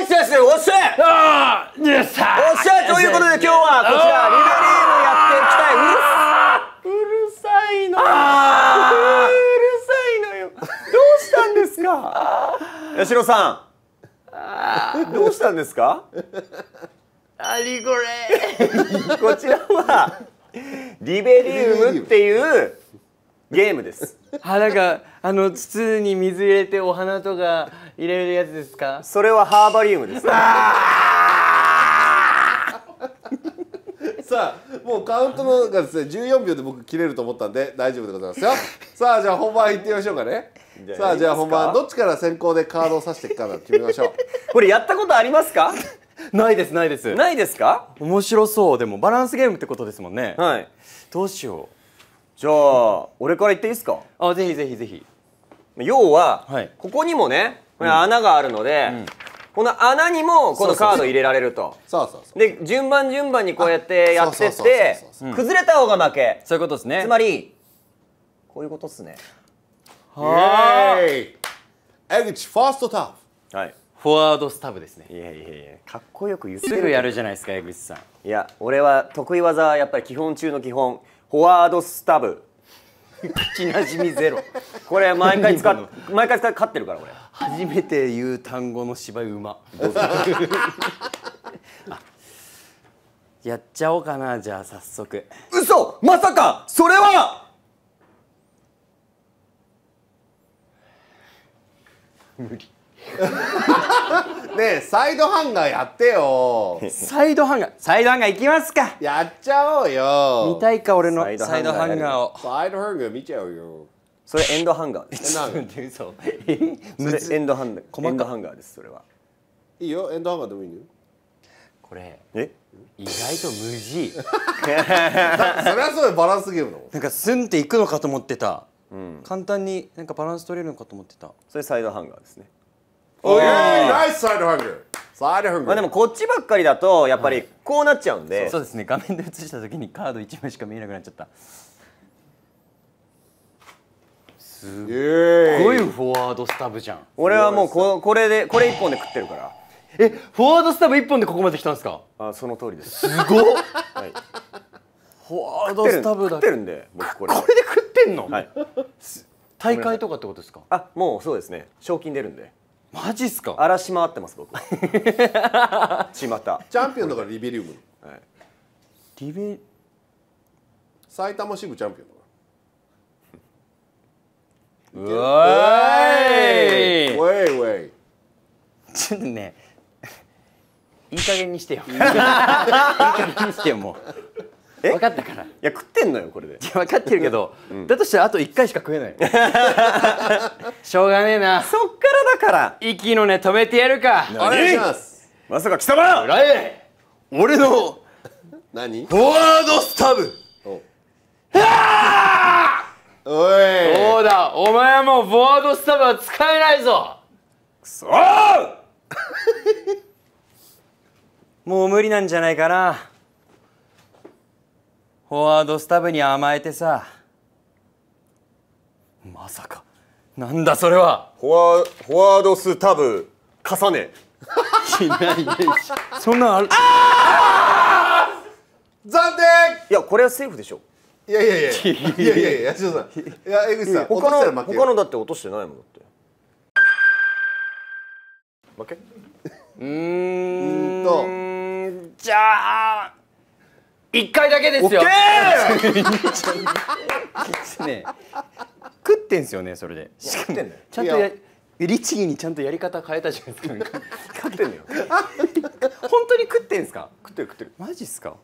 イスですおっしゃおっしゃということで今日はこちらリベリーのやっていきたいうるさいのうるさいのよどうしたんですか八代さんどうしたんですかありこれ こちらはリベリウムっていうゲームです。あ、なんか、あの筒に水入れて、お花とか入れるやつですか。それはハーバリウムです。さあ、もうカウントのがですね、14秒で僕切れると思ったんで、大丈夫でございますよ。さあ、じゃあ、本番行ってみましょうかね。さあ、じゃあ、本番、どっちから先行でカードを指していくか決めましょう。これやったことありますか。ないです、ないです。ないですか。面白そう、でも、バランスゲームってことですもんね。はい。どうしよう。じゃあ俺から言っていいですかあぜひぜひぜひ要は、はい、ここにもね穴があるので、うん、この穴にもこのカード入れられるとそうそうそうで順番順番にこうやってやってって崩れた方が負けそういうことですねつまりこういうことっすねはーい江口ファーストターフはいフォワードスタブですねいやいやいやかっこよく言ってるすぐやるじゃないですか江口さんいや俺は得意技はやっぱり基本中の基本フォワードスタブき なじみゼロこれ毎回使っ毎回使っ勝ってるから俺初めて言う単語の芝居うま やっちゃおうかなじゃあ早速嘘まさかそれは無理 ねサイドハンガーやってよサイドハンガーサイドハンガーいきますかやっちゃおうよ見たいか俺のサイドハンガーをサイドハンガー見ちゃうよそれエンドハンガー ですちょっと待それエンドハンガー細かハンガーですそれはいいよエンドハンガーでもいいよこれえ意外と無地 そりゃそうバランスゲームのなんかスンっていくのかと思ってた、うん、簡単になんかバランス取れるのかと思ってたそれサイドハンガーですねおいナイスサイドハングサイドハングまあでもこっちばっかりだとやっぱりこうなっちゃうんで、はい、そうですね画面で映した時にカード1枚しか見えなくなっちゃったすごいフォワードスタブじゃん俺はもうここれでこれ1本で食ってるからえフォワードスタブ1本でここまで来たんですかあその通りですすごっ、はい、フォワードスタブだ食ってるんで僕これこれで食ってんの、はい、大会とかってことですかあもうそうですね賞金出るんでマジっすか荒らし回ってます僕た チャンピオンだからリベリウムはい、リベ埼玉支部チャンピオンうえいウェイウェイちょっとねいい加減にしてよ いい加減にしてよもう分かったからいや食ってんのよこれで分かってるけど、うん、だとしたらあと1回しか食えない しょうがねえなそっからだから息の根止めてやるかお願いしますまさか貴様俺の何フォワードスタブおいそうだお前はもうフォワードスタブは使えないぞくそ もう無理なんじゃないかなフォワードスタブに甘えてさまさかなんだそれはフォワフォワードスタブ重ねいないねそんなあるあ残念いやこれはセーフでしょいやいやいやいやいやいや八代さんいや江口さん他の他のだって落としてないもんだって負けうんとじゃあ一回だけですよ。食ってんすよねそれで。しかもちゃんとや律儀にちゃんとやり方変えたじゃないですか。食 ってんのよ。本当に食ってんですか。食ってる食ってる。マジっすか。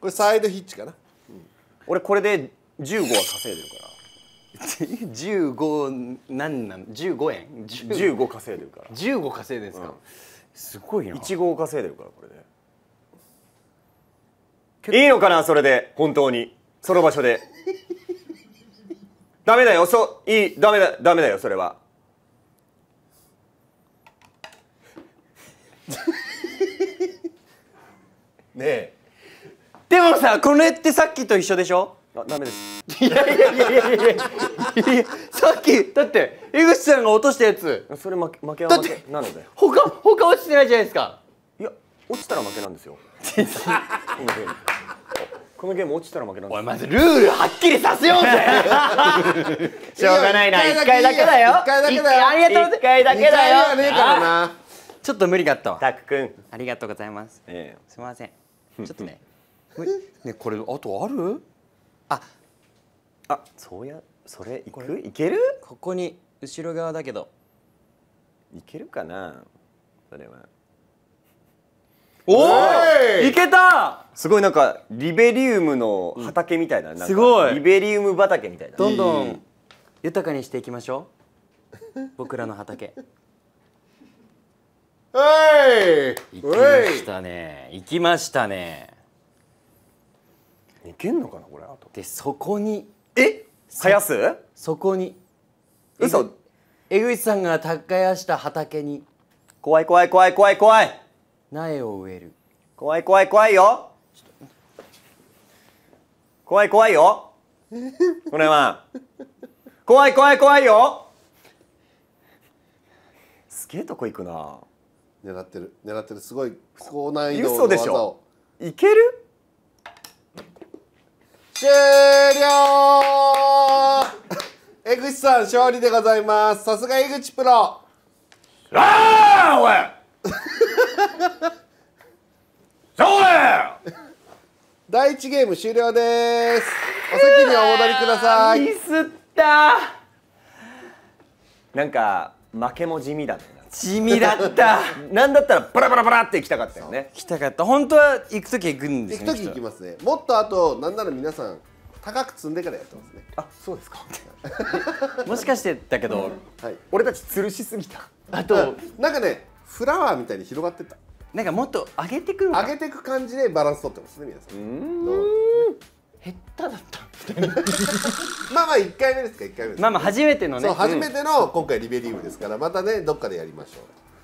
これサイドヒッチかな。俺これで十五は稼いでるから。十五、なんなん十五円十五稼いでるから十五稼いでるんですか、うすごいな一号稼いでるからこれいいのかなそれで本当にその場所で ダメだよそいいダメだダメだよそれは ねえでもさこれってさっきと一緒でしょあダメですいやいやいやいやいやさっきだって江口さんが落としたやつそれ負け負けは負けなので他他落ちてないじゃないですかいや落ちたら負けなんですよ このゲーム落ちたら負けなんですおいまずルールはっきりさせようぜ しょうがないな1回だけだよ1回だけだよありがとう1回だけだよはねえからなちょっと無理だったわたく君ありがとうございます、ええ、すみません ちょっとねねこれあとあるああそうやそれいくいけるここに後ろ側だけどいけるかなそれはおーいけたすごいなんかリベリウムの畑みたいな,、すごいリベリウム畑みたいなどんどん豊かにしていきましょう 僕らの畑はい行きましたね行きましたねいけんのかなこれあとでそこにえ生やすそこに嘘江口さんが耕した畑に怖い怖い怖い怖い怖い苗を植える怖い怖い怖いよ怖い怖いよこれは怖い怖い怖いよすげえとこ行くな狙ってる狙ってるすごい高難易度の技をいける終了江口さん勝利でございますさすが江口プロああおい第一ゲーム終了ですお席にお戻りくださいミスったなんか負けも地味だね地味だった なんだったらバラバラバラって行きたかったよね行きたかった本当は行く時行くんです、ね、行く時行きますねもっとあとなんなら皆さん高く積んでからやってますねあそうですか もしかしてだけど、うんはい、俺たち吊るしすぎたあとなんかねフラワーみたいに広がってたなんかもっと上げてくる上げてく感じでバランス取ってますね皆さんん減っただった まあまあ1回目ですか1回目まあまあ初めてのね初めての今回リベリウムですからまたねどっかでやりましょう